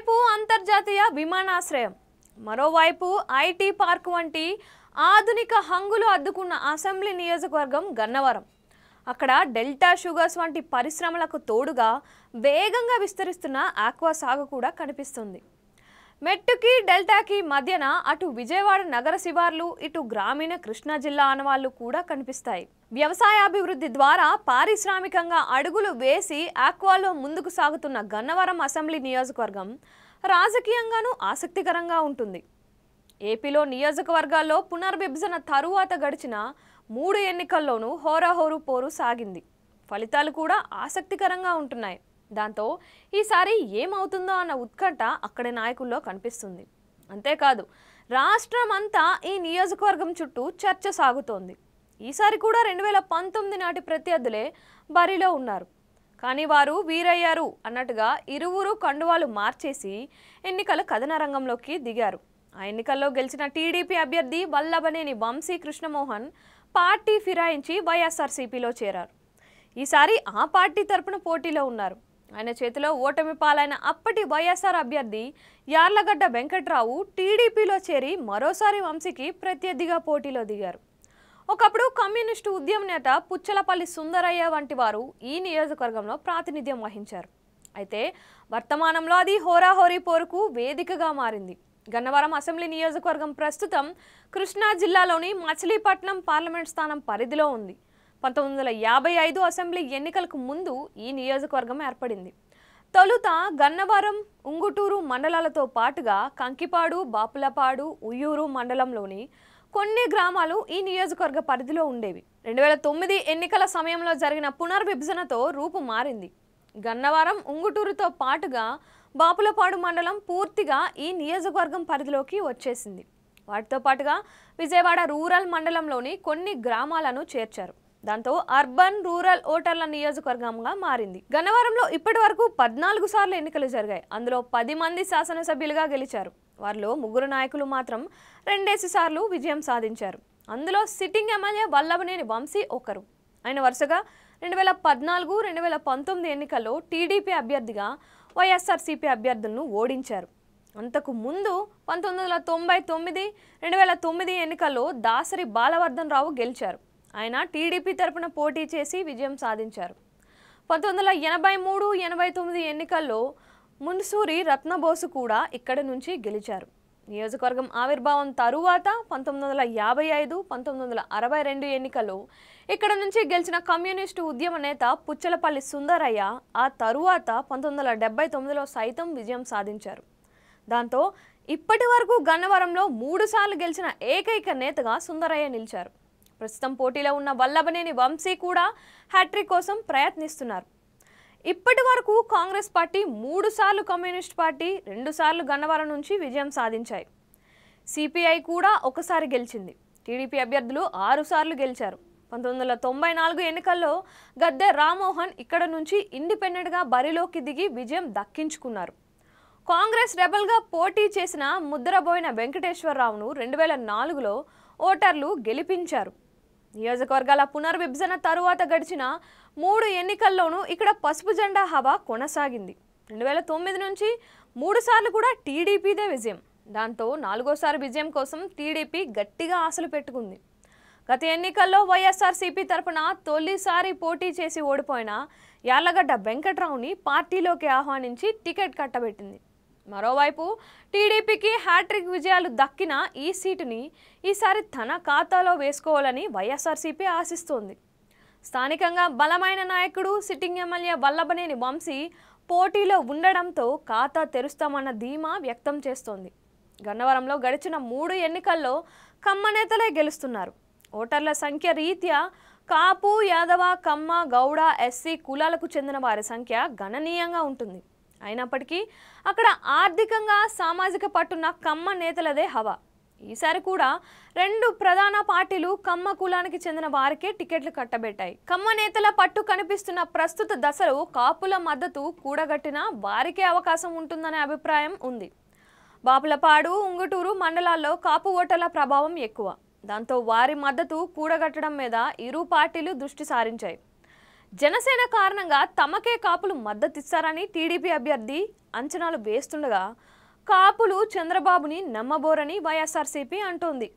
ఒకవైపు అంతర్జాతీయ విమానాశ్రయం మరోవైపు ఐటీ పార్క్ వంటి ఆధునిక హంగులు అద్దుకున్న అసెంబ్లీ నియోజకవర్గం గన్నవరం అక్కడ డెల్టా షుగర్స్ వంటి పరిశ్రమలకు తోడుగా వేగంగా విస్తరిస్తున్న ఆక్వా సాగు కూడా కనిపిస్తుంది మెట్టుకి డెల్టాకి మధ్యన అటు విజయవాడ నగర శివార్లు ఇటు గ్రామీణ కృష్ణా జిల్లా ఆనవాళ్లు కూడా కనిపిస్తాయి వ్యవసాయాభివృద్ధి ద్వారా పారిశ్రామికంగా అడుగులు వేసి ఆక్వాలో ముందుకు సాగుతున్న గన్నవరం అసెంబ్లీ నియోజకవర్గం రాజకీయంగానూ ఆసక్తికరంగా ఉంటుంది ఏపీలో నియోజకవర్గాల్లో పునర్విభజన తరువాత గడిచిన మూడు ఎన్నికల్లోనూ హోరాహోరు పోరు సాగింది ఫలితాలు కూడా ఆసక్తికరంగా ఉంటున్నాయి దాంతో ఈసారి ఏమవుతుందో అన్న ఉత్కంఠ అక్కడి నాయకుల్లో కనిపిస్తుంది అంతేకాదు రాష్ట్రం అంతా ఈ నియోజకవర్గం చుట్టూ చర్చ సాగుతోంది ఈసారి కూడా రెండు వేల పంతొమ్మిది నాటి ప్రత్యర్థులే బరిలో ఉన్నారు కానీ వారు వీరయ్యారు అన్నట్టుగా ఇరువురు కండువాలు మార్చేసి కథన కథనరంగంలోకి దిగారు ఆ ఎన్నికల్లో గెలిచిన టీడీపీ అభ్యర్థి వల్లభనేని వంశీ కృష్ణమోహన్ పార్టీ ఫిరాయించి వైఎస్ఆర్సీపీలో చేరారు ఈసారి ఆ పార్టీ తరపున పోటీలో ఉన్నారు ఆయన చేతిలో ఓటమి పాలైన అప్పటి వైఎస్ఆర్ అభ్యర్థి యార్లగడ్డ వెంకట్రావు టీడీపీలో చేరి మరోసారి వంశీకి ప్రత్యర్థిగా పోటీలో దిగారు ఒకప్పుడు కమ్యూనిస్టు ఉద్యమ నేత పుచ్చలపల్లి సుందరయ్య వంటి వారు ఈ నియోజకవర్గంలో ప్రాతినిధ్యం వహించారు అయితే వర్తమానంలో అది హోరాహోరీ పోరుకు వేదికగా మారింది గన్నవరం అసెంబ్లీ నియోజకవర్గం ప్రస్తుతం కృష్ణా జిల్లాలోని మచిలీపట్నం పార్లమెంట్ స్థానం పరిధిలో ఉంది పంతొమ్మిది వందల యాభై ఐదు అసెంబ్లీ ఎన్నికలకు ముందు ఈ నియోజకవర్గం ఏర్పడింది తొలుత గన్నవరం ఉంగుటూరు మండలాలతో పాటుగా కంకిపాడు బాపులపాడు ఉయ్యూరు మండలంలోని కొన్ని గ్రామాలు ఈ నియోజకవర్గ పరిధిలో ఉండేవి రెండు వేల తొమ్మిది ఎన్నికల సమయంలో జరిగిన పునర్విభజనతో రూపు మారింది గన్నవరం ఉంగుటూరుతో పాటుగా బాపులపాడు మండలం పూర్తిగా ఈ నియోజకవర్గం పరిధిలోకి వచ్చేసింది వాటితో పాటుగా విజయవాడ రూరల్ మండలంలోని కొన్ని గ్రామాలను చేర్చారు దాంతో అర్బన్ రూరల్ ఓటర్ల నియోజకవర్గంగా మారింది గన్నవరంలో ఇప్పటి వరకు పద్నాలుగు సార్లు ఎన్నికలు జరిగాయి అందులో పది మంది శాసనసభ్యులుగా గెలిచారు వారిలో ముగ్గురు నాయకులు మాత్రం రెండేసి సార్లు విజయం సాధించారు అందులో సిట్టింగ్ ఎమ్మెల్యే వల్లభనేని వంశీ ఒకరు ఆయన వరుసగా రెండు వేల పద్నాలుగు రెండు వేల పంతొమ్మిది ఎన్నికల్లో టీడీపీ అభ్యర్థిగా వైఎస్ఆర్సీపీ అభ్యర్థులను ఓడించారు అంతకు ముందు పంతొమ్మిది వందల తొంభై తొమ్మిది రెండు వేల తొమ్మిది ఎన్నికల్లో దాసరి బాలవర్ధన్ రావు గెలిచారు ఆయన టీడీపీ తరపున పోటీ చేసి విజయం సాధించారు పంతొమ్మిది వందల ఎనభై మూడు ఎనభై తొమ్మిది ఎన్నికల్లో మున్సూరి రత్నబోసు కూడా ఇక్కడి నుంచి గెలిచారు నియోజకవర్గం ఆవిర్భావం తరువాత పంతొమ్మిది వందల యాభై ఐదు పంతొమ్మిది వందల అరవై రెండు ఎన్నికల్లో ఇక్కడ నుంచి గెలిచిన కమ్యూనిస్టు ఉద్యమ నేత పుచ్చలపల్లి సుందరయ్య ఆ తరువాత పంతొమ్మిది వందల డెబ్బై తొమ్మిదిలో సైతం విజయం సాధించారు దాంతో ఇప్పటి వరకు గన్నవరంలో మూడుసార్లు గెలిచిన ఏకైక నేతగా సుందరయ్య నిలిచారు ప్రస్తుతం పోటీలో ఉన్న వల్లభనేని వంశీ కూడా హ్యాట్రిక్ కోసం ప్రయత్నిస్తున్నారు ఇప్పటి వరకు కాంగ్రెస్ పార్టీ మూడుసార్లు కమ్యూనిస్ట్ పార్టీ రెండుసార్లు గన్నవరం నుంచి విజయం సాధించాయి సిపిఐ కూడా ఒకసారి గెలిచింది టీడీపీ అభ్యర్థులు ఆరుసార్లు గెలిచారు పంతొమ్మిది వందల తొంభై నాలుగు ఎన్నికల్లో గద్దె రామ్మోహన్ ఇక్కడ నుంచి ఇండిపెండెంట్గా బరిలోకి దిగి విజయం దక్కించుకున్నారు కాంగ్రెస్ రెబల్గా పోటీ చేసిన ముద్రబోయిన వెంకటేశ్వరరావును రెండు వేల నాలుగులో ఓటర్లు గెలిపించారు నియోజకవర్గాల పునర్విభజన తరువాత గడిచిన మూడు ఎన్నికల్లోనూ ఇక్కడ పసుపు జెండా హవా కొనసాగింది రెండు వేల తొమ్మిది నుంచి మూడుసార్లు కూడా టీడీపీదే విజయం దాంతో నాలుగోసారి విజయం కోసం టీడీపీ గట్టిగా ఆశలు పెట్టుకుంది గత ఎన్నికల్లో వైఎస్ఆర్సీపీ తరఫున తొలిసారి పోటీ చేసి ఓడిపోయిన యార్లగడ్డ వెంకట్రావుని పార్టీలోకి ఆహ్వానించి టికెట్ కట్టబెట్టింది మరోవైపు టీడీపీకి హ్యాట్రిక్ విజయాలు దక్కిన ఈ సీటుని ఈసారి తన ఖాతాలో వేసుకోవాలని వైఎస్ఆర్సీపీ ఆశిస్తోంది స్థానికంగా బలమైన నాయకుడు సిట్టింగ్ ఎమ్మెల్యే వల్లభనేని వంశీ పోటీలో ఉండడంతో ఖాతా తెరుస్తామన్న ధీమా వ్యక్తం చేస్తోంది గన్నవరంలో గడిచిన మూడు ఎన్నికల్లో కమ్మ నేతలే గెలుస్తున్నారు ఓటర్ల సంఖ్య రీత్యా కాపు యాదవ కమ్మ గౌడ ఎస్సీ కులాలకు చెందిన వారి సంఖ్య గణనీయంగా ఉంటుంది అయినప్పటికీ అక్కడ ఆర్థికంగా సామాజిక పట్టున్న కమ్మ నేతలదే హవా ఈసారి కూడా రెండు ప్రధాన పార్టీలు కమ్మ కులానికి చెందిన వారికే టికెట్లు కట్టబెట్టాయి కమ్మ నేతల పట్టు కనిపిస్తున్న ప్రస్తుత దశలో కాపుల మద్దతు కూడగట్టినా వారికే అవకాశం ఉంటుందనే అభిప్రాయం ఉంది బాపులపాడు ఉంగుటూరు మండలాల్లో కాపు ఓటర్ల ప్రభావం ఎక్కువ దాంతో వారి మద్దతు కూడగట్టడం మీద ఇరు పార్టీలు దృష్టి సారించాయి జనసేన కారణంగా తమకే కాపులు మద్దతిస్తారని టీడీపీ అభ్యర్థి అంచనాలు వేస్తుండగా కాపులు చంద్రబాబుని నమ్మబోరని వైఎస్ఆర్సీపీ అంటోంది